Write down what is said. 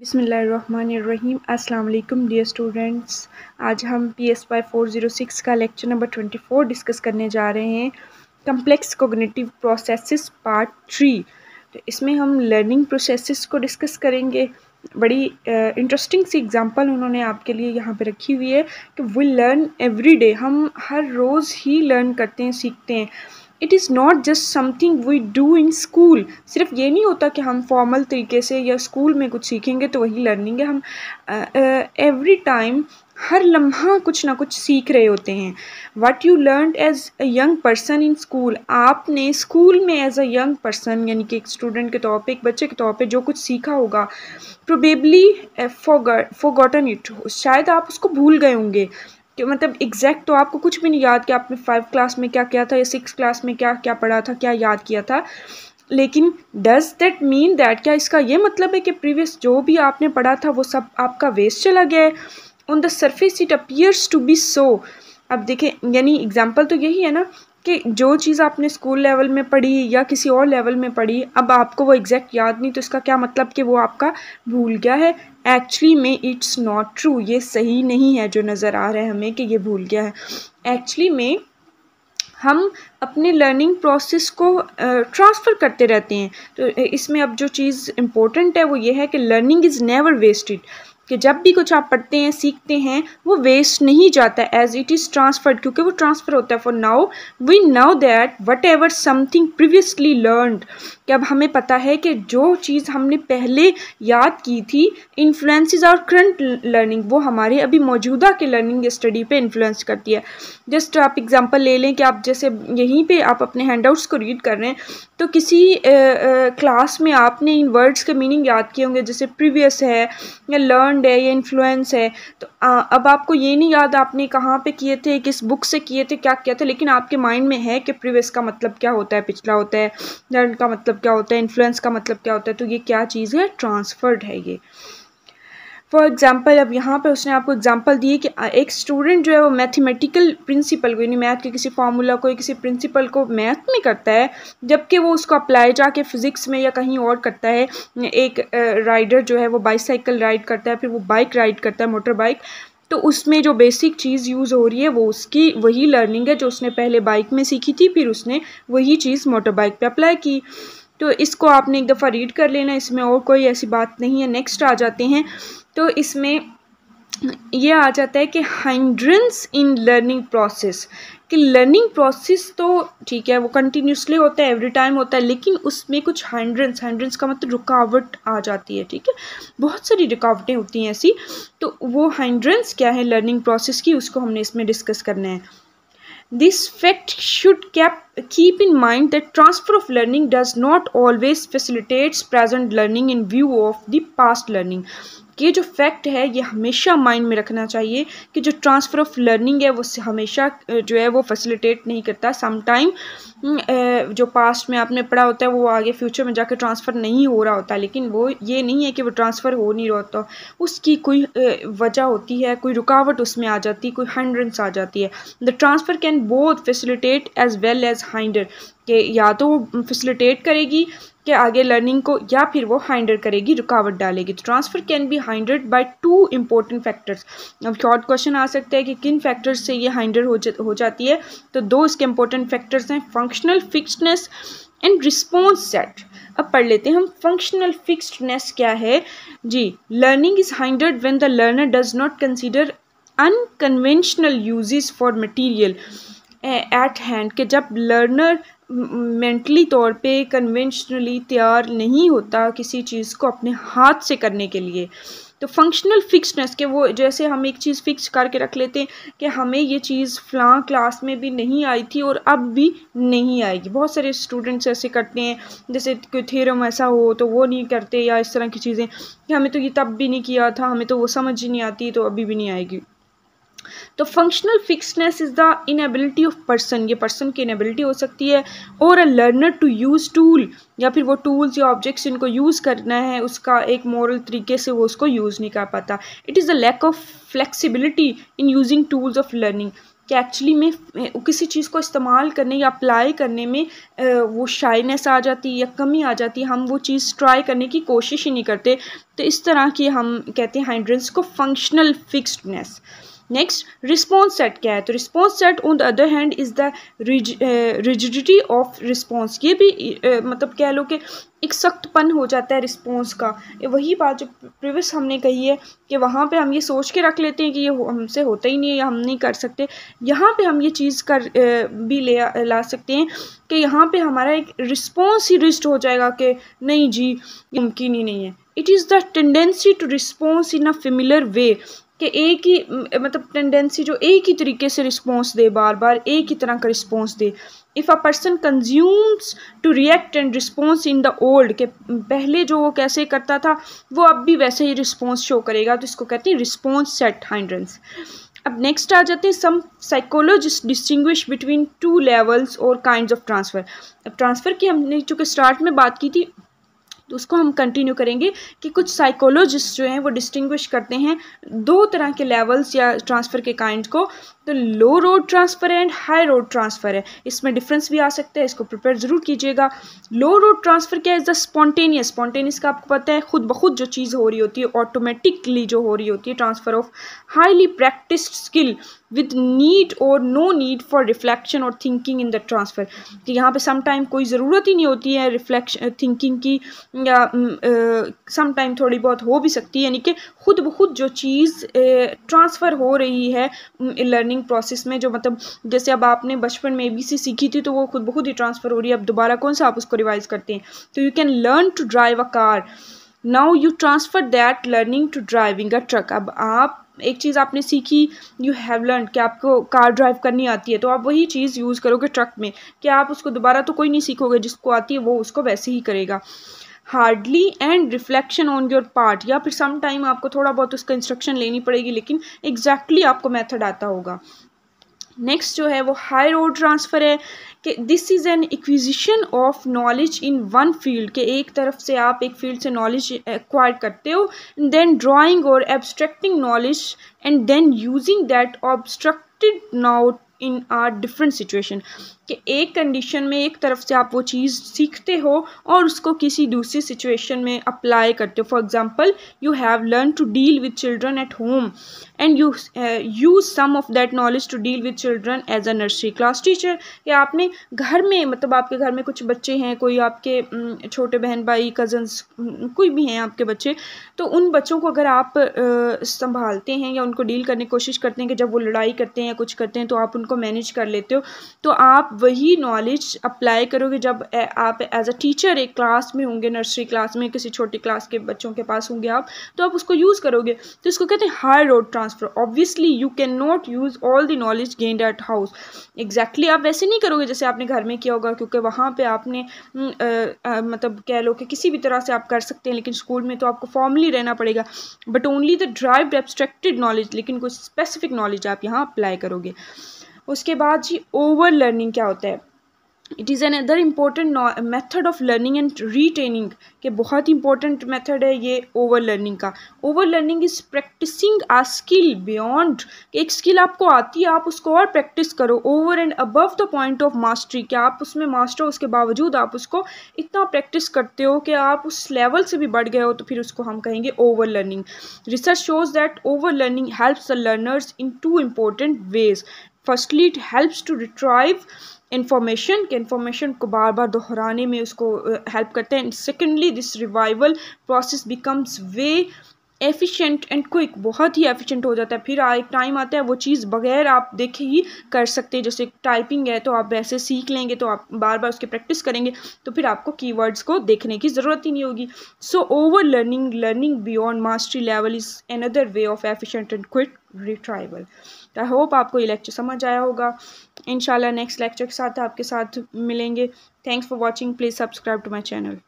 बिसमीम अल्लाम dear students आज हम P S Y four zero six का lecture number twenty four discuss करने जा रहे हैं complex cognitive process part three तो इसमें हम लर्निंग प्रोसेस को डिस्कस करेंगे बड़ी इंटरेस्टिंग uh, सी एग्जांपल उन्होंने आपके लिए यहाँ पे रखी हुई है कि वी लर्न एवरी डे हम हर रोज़ ही लर्न करते हैं सीखते हैं it is not just something we do in school सिर्फ ये नहीं होता कि हम फॉर्मल तरीके से या स्कूल में कुछ सीखेंगे तो वही लर्निंग है हम एवरी uh, टाइम uh, हर लम्हा कुछ ना कुछ सीख रहे होते हैं what you learn as a young person in school आपने स्कूल में एज अ यंग पर्सन यानी कि एक स्टूडेंट के तौर पर एक बच्चे के तौर पर जो कुछ सीखा होगा प्रोबेबली गॉटन इट शायद आप उसको भूल गए होंगे कि मतलब एग्जैक्ट तो आपको कुछ भी नहीं याद कि आपने फाइव क्लास में क्या किया था या सिक्स क्लास में क्या क्या पढ़ा था क्या याद किया था लेकिन डज दैट मीन दैट क्या इसका ये मतलब है कि प्रीवियस जो भी आपने पढ़ा था वो सब आपका वेस्ट चला गया है on the surface it appears to be so अब देखें यानी एग्जाम्पल तो यही है ना कि जो चीज़ आपने स्कूल लेवल में पढ़ी या किसी और लेवल में पढ़ी अब आपको वो एग्जैक्ट याद नहीं तो इसका क्या मतलब कि वो आपका भूल गया है एक्चुअली में इट्स नॉट ट्रू ये सही नहीं है जो नज़र आ रहा है हमें कि ये भूल गया है एक्चुअली में हम अपने लर्निंग प्रोसेस को ट्रांसफ़र करते रहते हैं तो इसमें अब जो चीज़ इम्पोर्टेंट है वो ये है कि लर्निंग इज़ नेवर वेस्टेड कि जब भी कुछ आप पढ़ते हैं सीखते हैं वो वेस्ट नहीं जाता एज इट इज़ ट्रांसफर्ड क्योंकि वो ट्रांसफ़र होता है for now we now that whatever something previously learned कि अब हमें पता है कि जो चीज़ हमने पहले याद की थी इन्फ्लुएंसेस और करंट लर्निंग वो हमारे अभी मौजूदा के लर्निंग स्टडी पे इन्फ्लुएंस करती है जस्ट आप एग्जांपल ले लें कि आप जैसे यहीं पे आप अपने हैंडआउट्स को रीड कर रहे हैं तो किसी क्लास में आपने इन वर्ड्स के मीनिंग याद किए होंगे जैसे प्रीवियस है या लर्न कमांड है ये इन्फ्लुएंस है तो आ, अब आपको ये नहीं याद आपने कहाँ पे किए थे किस बुक से किए थे क्या किया था लेकिन आपके माइंड में है कि प्रीवियस का मतलब क्या होता है पिछला होता है लर्न का मतलब क्या होता है इन्फ्लुएंस का मतलब क्या होता है तो ये क्या चीज़ है ट्रांसफर्ड है ये फॉर एग्ज़ाम्पल अब यहाँ पे उसने आपको एग्जाम्पल दिए कि एक स्टूडेंट जो है वो मैथमेटिकल प्रिंसिपल को यानी मैथ के किसी फार्मूला को किसी प्रिंसिपल को मैथ में करता है जबकि वो उसको अप्लाई जाके फिज़िक्स में या कहीं और करता है एक राइडर जो है वो बाईसाइकिल राइड करता है फिर वो बाइक राइड करता है मोटर बाइक तो उसमें जो बेसिक चीज़ यूज़ हो रही है वो उसकी वही लर्निंग है जो उसने पहले बाइक में सीखी थी फिर उसने वही चीज़ मोटर बाइक पर अप्लाई की तो इसको आपने एक दफ़ा रीड कर लेना इसमें और कोई ऐसी बात नहीं है नेक्स्ट आ जाते हैं तो इसमें ये आ जाता है कि हाइंड्रेंस इन लर्निंग प्रोसेस कि लर्निंग प्रोसेस तो ठीक है वो कंटिन्यूसली होता है एवरी टाइम होता है लेकिन उसमें कुछ हाइंड्रेंस हाइंड्रेंस का मतलब रुकावट आ जाती है ठीक है बहुत सारी रुकावटें होती हैं ऐसी तो वो हाइंड्रेंस क्या है लर्निंग प्रोसेस की उसको हमने इसमें डिस्कस करना है this fact should keep keep in mind that transfer of learning does not always facilitates present learning in view of the past learning ये जो फैक्ट है ये हमेशा माइंड में रखना चाहिए कि जो ट्रांसफ़र ऑफ लर्निंग है वो हमेशा जो है वो फैसिलिटेट नहीं करता समटाइम जो पास्ट में आपने पढ़ा होता है वो आगे फ्यूचर में जाकर ट्रांसफ़र नहीं हो रहा होता लेकिन वो ये नहीं है कि वो ट्रांसफ़र हो नहीं रहा होता उसकी कोई वजह होती है कोई रुकावट उसमें आ जाती है कोई हंड्रेंस आ जाती है the transfer can both facilitate as well as hinder के या तो वो फैसिलिटेट करेगी कि आगे लर्निंग को या फिर वो हाइंडर करेगी रुकावट डालेगी तो transfer can be hindered by two important factors अब शॉर्ट क्वेश्चन आ सकता है कि किन फैक्टर्स से ये हाइंडर हो, जा, हो जाती है तो दो इसके इंपॉर्टेंट फैक्टर्स हैं functional fixedness and response set अब पढ़ लेते हैं हम फंक्शनल फिक्सडनेस क्या है जी learning is hindered when the learner does not consider unconventional uses for material at hand कि जब लर्नर मेंटली तौर पे कन्वेंशनली तैयार नहीं होता किसी चीज़ को अपने हाथ से करने के लिए तो फंक्शनल फिक्सनेस के वो जैसे हम एक चीज़ फिक्स करके रख लेते हैं कि हमें ये चीज़ फ़लाँ क्लास में भी नहीं आई थी और अब भी नहीं आएगी बहुत सारे स्टूडेंट्स ऐसे करते हैं जैसे कोई थेरम ऐसा हो तो वो नहीं करते या इस तरह की चीज़ें कि हमें तो ये तब भी नहीं किया था हमें तो वो समझ ही नहीं आती तो अभी भी नहीं आएगी तो functional fixedness is the inability of person ये पर्सन की इनएबिलिटी हो सकती है और a learner to use tool या फिर वो टूल्स या ऑब्जेक्ट्स इनको यूज़ करना है उसका एक मॉरल तरीके से वो उसको यूज़ नहीं कर पाता it is the lack of flexibility in using tools of learning कि एक्चुअली में किसी चीज़ को इस्तेमाल करने या अप्लाई करने में वो शाइनेस आ जाती है या कमी आ जाती है हम वो चीज़ ट्राई करने की कोशिश ही नहीं करते तो इस तरह की हम कहते हैं हाइड्रेंस को functional fixedness next response set क्या है तो response set on the other hand is the rigidity of response ये भी uh, मतलब कह लो कि एक सख्तपन हो जाता है रिस्पॉन्स का वही बात जो प्रीवियस हमने कही है कि वहाँ पे हम ये सोच के रख लेते हैं कि ये हमसे होता ही नहीं है या हम नहीं कर सकते यहाँ पे हम ये चीज़ कर uh, भी ले ला सकते हैं कि यहाँ पे हमारा एक रिस्पॉन्स ही रिस्ट हो जाएगा कि नहीं जी मुमकिन ही नहीं है it is the tendency to response in a familiar way कि एक ही मतलब टेंडेंसी जो एक ही तरीके से रिस्पॉन्स दे बार बार एक ही तरह का रिस्पॉन्स दे if a person consumes to react and response in the old के पहले जो वो कैसे करता था वो अब भी वैसे ही रिस्पॉन्स शो करेगा तो इसको कहते हैं रिस्पॉन्स सेट हाइंड्रेंस अब नेक्स्ट आ जाते हैं some psychologist distinguish between two levels और काइंड ऑफ ट्रांसफ़र अब ट्रांसफ़र की हमने चूँकि स्टार्ट में बात की थी तो उसको हम कंटिन्यू करेंगे कि कुछ साइकोलॉजिस्ट जो हैं वो डिस्टिंग्विश करते हैं दो तरह के लेवल्स या ट्रांसफ़र के काइंड को तो लो रोड ट्रांसफ़र है एंड हाई रोड ट्रांसफ़र है इसमें डिफरेंस भी आ सकता है इसको प्रिपेयर ज़रूर कीजिएगा लो रोड ट्रांसफ़र क्या इज़ द स्पॉन्टेनियस स्पॉन्टेनियस का आपको पता है खुद बखुद जो चीज़ हो रही होती है ऑटोमेटिकली जो हो रही होती है transfer of highly practice skill with need और नो नीड फॉर रिफ्लेक्शन और थिंकिंग इन द ट्रांसफ़र कि यहाँ पर समटाइम कोई ज़रूरत ही नहीं होती है रिफ्लेक्शन थिंकिंग की या uh, थोड़ी बहुत हो भी सकती है यानी कि खुद ब खुद जो चीज़ ट्रांसफ़र हो रही है लर्निंग लर्निंग प्रोसेस में जो मतलब जैसे अब आपने बचपन में ए सीखी थी तो वो खुद बहुत ही ट्रांसफ़र हो रही है अब दोबारा कौन सा आप उसको रिवाइज़ करते हैं तो you can learn to drive a car now you transfer that learning to driving a truck अब आप एक चीज़ आपने सीखी यू हैव लर्न कि आपको कार ड्राइव करनी आती है तो आप वही चीज़ यूज़ करोगे ट्रक में कि आप उसको दोबारा तो कोई नहीं सीखोगे जिसको आती है वो उसको वैसे ही करेगा hardly and reflection on your part या फिर सम टाइम आपको थोड़ा बहुत उसका इंस्ट्रक्शन लेनी पड़ेगी लेकिन एग्जैक्टली exactly आपको मेथड आता होगा नेक्स्ट जो है वो हाई रोड ट्रांसफ़र है कि this is an acquisition of knowledge in one field के एक तरफ से आप एक फील्ड से नॉलेज एक्वायर करते हो देन ड्राइंग और abstracting knowledge and then using that obstructed nought in are different situation कि एक कंडीशन में एक तरफ से आप वो चीज़ सीखते हो और उसको किसी दूसरी सिचुएशन में अप्लाई करते हो for example you have learn to deal with children at home and you use some of that knowledge to deal with children as a nursery class teacher या आपने घर में मतलब आपके घर में कुछ बच्चे हैं कोई आपके छोटे बहन भाई कज़न्स कोई भी हैं आपके बच्चे तो उन बच्चों को अगर आप uh, संभालते हैं या उनको डील करने की कोशिश करते हैं कि जब वो लड़ाई करते हैं या कुछ करते हैं तो आप उनको मैनेज कर लेते हो तो आप वही नॉलेज अप्लाई करोगे जब आप एज अ टीचर एक क्लास में होंगे नर्सरी क्लास में किसी छोटी क्लास के बच्चों के पास होंगे आप तो आप उसको यूज़ करोगे तो इसको कहते हैं high road transfer obviously you can not use all the knowledge gained at house exactly आप वैसे नहीं करोगे जैसे आपने घर में किया होगा क्योंकि वहाँ पर आपने आ, आ, मतलब कह लो कि किसी भी तरह से आप कर सकते हैं लेकिन स्कूल में तो आपको फॉर्मली रहना पड़ेगा but only the drive abstracted knowledge लेकिन कुछ स्पेसिफिक नॉलेज आप यहाँ अप्लाई करोगे उसके बाद जी ओवर लर्निंग क्या होता है it is an other important method of learning and retaining के बहुत इंपॉर्टेंट मेथड है ये ओवर लर्निंग का over learning is practicing a skill beyond एक स्किल आपको आती है आप उसको और प्रैक्टिस करो over and above the point of mastery क्या आप उसमें मास्टर हो उसके बावजूद आप उसको इतना प्रैक्टिस करते हो कि आप उस लेवल से भी बढ़ गए हो तो फिर उसको हम कहेंगे over learning research shows that over learning helps the learners in two important ways firstly it helps to retrieve information के इन्फॉर्मेशन को बार बार दोहराने में उसको हेल्प करते हैं and secondly this revival process becomes way efficient and quick बहुत ही एफिशिएंट हो जाता है फिर एक टाइम आता है वो चीज़ बगैर आप देखे ही कर सकते हैं जैसे टाइपिंग है तो आप वैसे सीख लेंगे तो आप बार बार उसकी प्रैक्टिस करेंगे तो फिर आपको कीवर्ड्स को देखने की ज़रूरत ही नहीं होगी so over learning learning beyond mastery level is another way of efficient and quick retrieval तो आई होप आपको ये लेक्चर समझ आया होगा इन नेक्स्ट लेक्चर के साथ आपके साथ मिलेंगे thanks for watching please subscribe to my channel